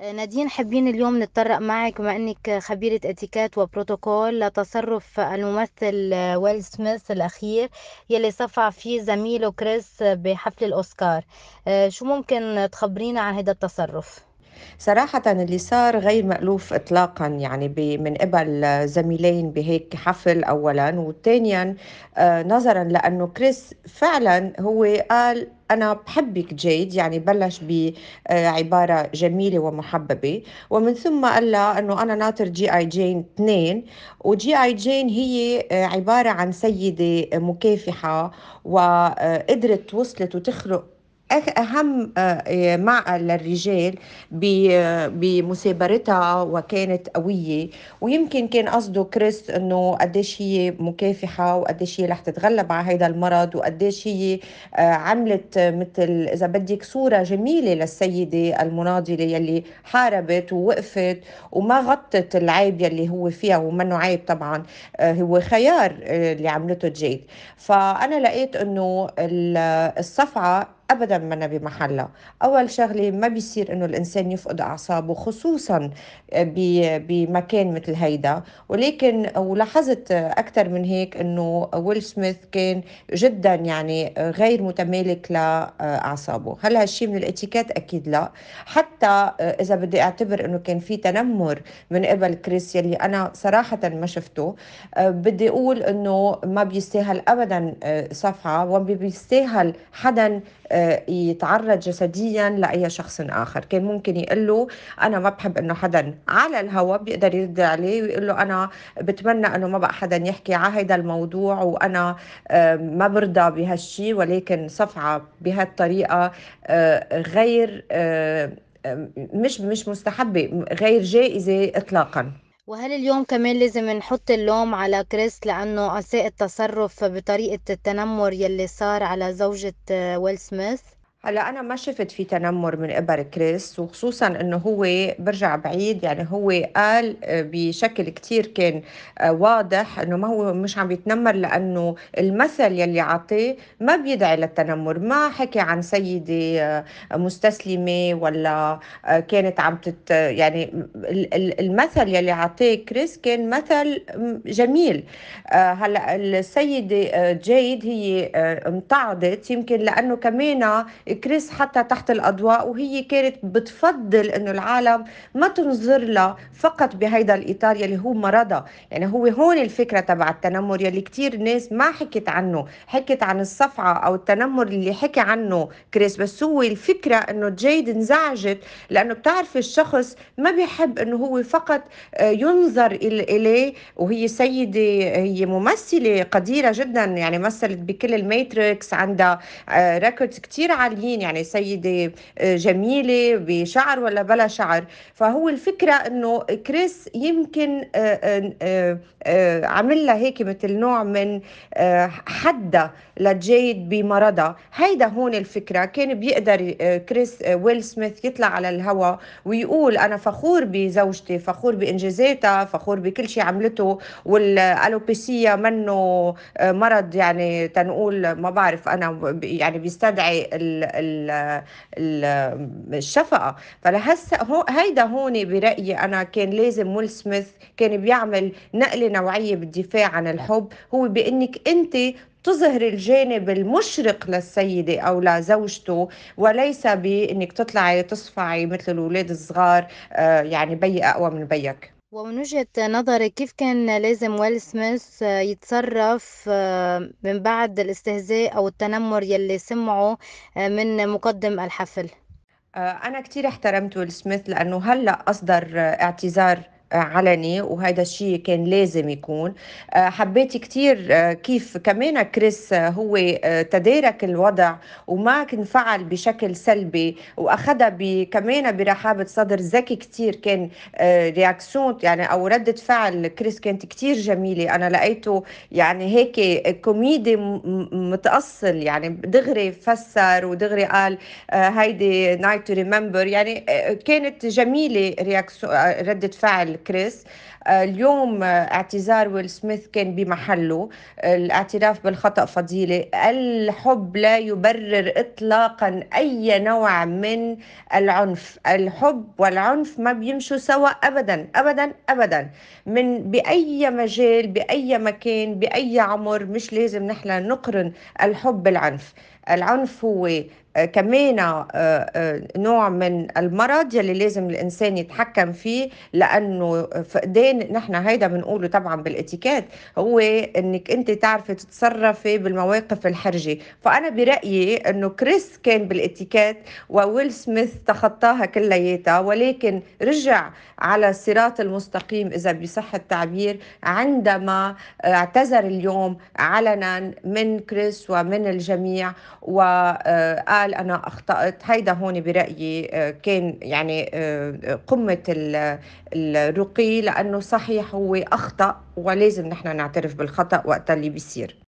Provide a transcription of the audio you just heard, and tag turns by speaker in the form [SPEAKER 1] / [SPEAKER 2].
[SPEAKER 1] آه، نادين حابين اليوم نتطرق معك بما انك خبيرة اتيكات وبروتوكول لتصرف الممثل آه، ويل سميث الاخير يلي صفع فيه زميله كريس بحفل الاوسكار آه، شو ممكن تخبرينا عن هذا التصرف؟
[SPEAKER 2] صراحة اللي صار غير مألوف إطلاقا يعني من قبل زميلين بهيك حفل أولا وثانيا نظرا لأنه كريس فعلا هو قال أنا بحبك جيد يعني بلش بعبارة جميلة ومحببة ومن ثم قال لها أنه أنا ناطر جي آي جين 2 وجي آي جين هي عبارة عن سيدة مكافحة وقدرت وصلت وتخلق أهم آه، إيه، معقل للرجال آه، بمثابرتها وكانت قوية ويمكن كان قصده كريس أنه قديش هي مكافحة وقديش هي رح تتغلب على هذا المرض وقديش هي آه، عملت مثل إذا بدك صورة جميلة للسيدة المناضلة يلي حاربت ووقفت وما غطت العيب يلي هو فيها ومنه عيب طبعا هو خيار اللي عملته جيد فأنا لقيت أنه الصفعة ابدا ما بمحلها اول شغله ما بيصير انه الانسان يفقد اعصابه خصوصا آه، بمكان مثل هيدا ولكن ولاحظت آه، اكثر من هيك انه ويل سميث كان جدا يعني آه، غير متمالك لاعصابه هل هالشيء من الاتيكيت اكيد لا حتى اذا بدي اعتبر انه كان في تنمر من قبل كريس يلي انا صراحه ما شفته بدي اقول انه ما بيستاهل ابدا صفعه وما بيستاهل حدا يتعرض جسديا لاي شخص اخر كان ممكن يقول له انا ما بحب انه حدا على الهواء بيقدر يرد عليه ويقول له انا بتمنى انه ما بقى حدا يحكي على هذا الموضوع وانا آه، ما برضى بهالشيء ولكن صفعه بهالطريقه آه، غير آه، مش مش مستحبه غير جائزه اطلاقا
[SPEAKER 1] وهل اليوم كمان لازم نحط اللوم على كريس لأنه أساء التصرف بطريقة التنمر يلي صار على زوجة آه، ويل سميث؟ هلا انا ما شفت في تنمر من قبل كريس وخصوصا انه
[SPEAKER 2] هو برجع بعيد يعني هو قال بشكل كثير كان واضح انه ما هو مش عم يتنمر لانه المثل يلي عطيه ما بيدعي للتنمر ما حكي عن سيده مستسلمه ولا كانت عم تت يعني المثل يلي عطيه كريس كان مثل جميل هلا السيده جيد هي امتعضت يمكن لانه كمان كريس حتى تحت الاضواء وهي كانت بتفضل انه العالم ما تنظر لها فقط بهيدا الاطار يلي هو مرضها يعني هو هون الفكره تبع التنمر يلي كثير ناس ما حكت عنه حكت عن الصفعه او التنمر اللي حكى عنه كريس بس هو الفكره انه جيد انزعجت لانه بتعرفي الشخص ما بيحب انه هو فقط آه، ينظر اليه وهي سيده هي ممثله قديره جدا يعني مثلت بكل الماتريكس عندها ريكوردز آه، كثير عاليه معين يعني سيدة آه، جميلة بشعر ولا بلا شعر فهو الفكرة أنه كريس يمكن آه، آه، عمل لها هيك مثل نوع من حدة لجيد بمرضها هيدا هون الفكرة كان بيقدر كريس ويل سميث يطلع على الهواء ويقول أنا فخور بزوجتي فخور بإنجازاتها فخور بكل شيء عملته والألوبيسية منه مرض يعني تنقول ما بعرف أنا يعني بيستدعي الشفقه فلهسه هو هيدا هون برايي انا كان لازم ويل سميث كان بيعمل نقله نوعيه بالدفاع عن الحب هو بانك انت تظهر الجانب المشرق للسيدة أو لزوجته وليس بأنك تطلعي تصفعي مثل الأولاد الصغار آه، يعني بي أقوى من بيك
[SPEAKER 1] ومن وجهة نظرك كيف كان لازم ويل سميث يتصرف آه، من بعد الاستهزاء أو التنمر يلي سمعه آه، من مقدم الحفل؟
[SPEAKER 2] آه، أنا كتير احترمت ويل سميث لأنه هلأ أصدر اعتذار علني وهذا الشيء كان لازم يكون آه، حبيت كثير آه، كيف كمان كريس آه، هو تدارك الوضع وما انفعل بشكل سلبي واخذها كمان برحابه صدر ذكي كثير كان رياكسون يعني او رده فعل كريس كانت كثير جميله انا لقيته يعني هيك كوميدي متاصل يعني دغري فسر ودغري قال هيدي نايت تو ريمبر يعني كانت جميله رياكسون رده فعل كريس آه، اليوم آه، اعتذار ويل سميث كان بمحله آه، الاعتراف بالخطأ فضيلة الحب لا يبرر إطلاقا أي نوع من العنف الحب والعنف ما بيمشوا سوا أبدا أبدا أبدا من بأي مجال بأي مكان بأي عمر مش لازم نحن نقرن الحب بالعنف العنف هو كمان آه، آه، نوع من المرض يلي لازم الانسان يتحكم فيه لانه فقدان نحن هيدا بنقوله طبعا بالاتيكيت هو انك انت تعرفي تتصرفي بالمواقف الحرجه فانا برايي انه كريس كان بالاتيكيت وويل سميث تخطاها كلياتها ولكن رجع على الصراط المستقيم اذا بصح التعبير عندما آه، اعتذر اليوم علنا من كريس ومن الجميع وقال قال انا اخطات هيدا هون برايي آه، كان يعني آه، قمه الرقي لانه صحيح هو اخطا ولازم نحن
[SPEAKER 1] نعترف بالخطا وقت اللي بيصير